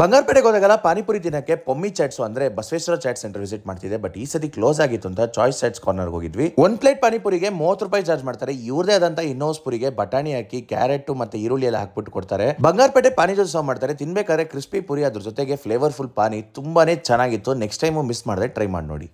ಬಂಗಾರಪೇಟೆಗೆ ಹೋದಾಗೆಲ್ಲ ಪಾನಿಪುರಿ ದಿನಕ್ಕೆ ಪೊಮ್ಮಿ ಚಾಟ್ಸ್ ಅಂದ್ರೆ ಬಸವೇಶ್ವರ ಚಾಟ್ ಸೆಂಟರ್ ವಿಸಿಟ್ ಮಾಡ್ತಿದೆ ಬಟ್ ಈ ಸತಿ ಕ್ಲೋಸ್ ಆಗಿತ್ತು ಅಂತ ಚಾಯ್ಸ್ ಚಾಟ್ಸ್ ಕಾರ್ನರ್ ಹೋಗಿದ್ವಿ ಒಂದ್ ಪ್ಲೇಟ್ ಪಾನಿಪುರಿಗೆ ಮೂವತ್ತು ರೂಪಾಯಿ ಚಾರ್ಜ್ ಮಾಡ್ತಾರೆ ಇವ್ರದೇ ಆದಂತ ಇನ್ನೋಸ್ ಪುರಿಗೆ ಬಟಾಣಿ ಹಾಕಿ ಕ್ಯಾರೆಟ್ ಮತ್ತೆ ಈರುಳ್ಳಿ ಎಲ್ಲ ಹಾಕ್ಬಿಟ್ಟು ಕೊಡ್ತಾರೆ ಬಂಗಾರಪೇಟೆ ಪಾನಿ ಜೋಸ್ ಮಾಡ್ತಾರೆ ತಿನ್ಬೇಕಾದ್ರೆ ಕ್ರಿಸ್ಪಿ ಪುರಿ ಅದ್ರ ಜೊತೆಗೆ ಫ್ಲೇವರ್ಫುಲ್ ಪಾನಿ ತುಂಬಾನೇ ಚೆನ್ನಾಗಿತ್ತು ನೆಕ್ಸ್ಟ್ ಟೈಮು ಮಿಸ್ ಮಾಡಿದ್ರೆ ಟ್ರೈ ಮಾಡಿ ನೋಡಿ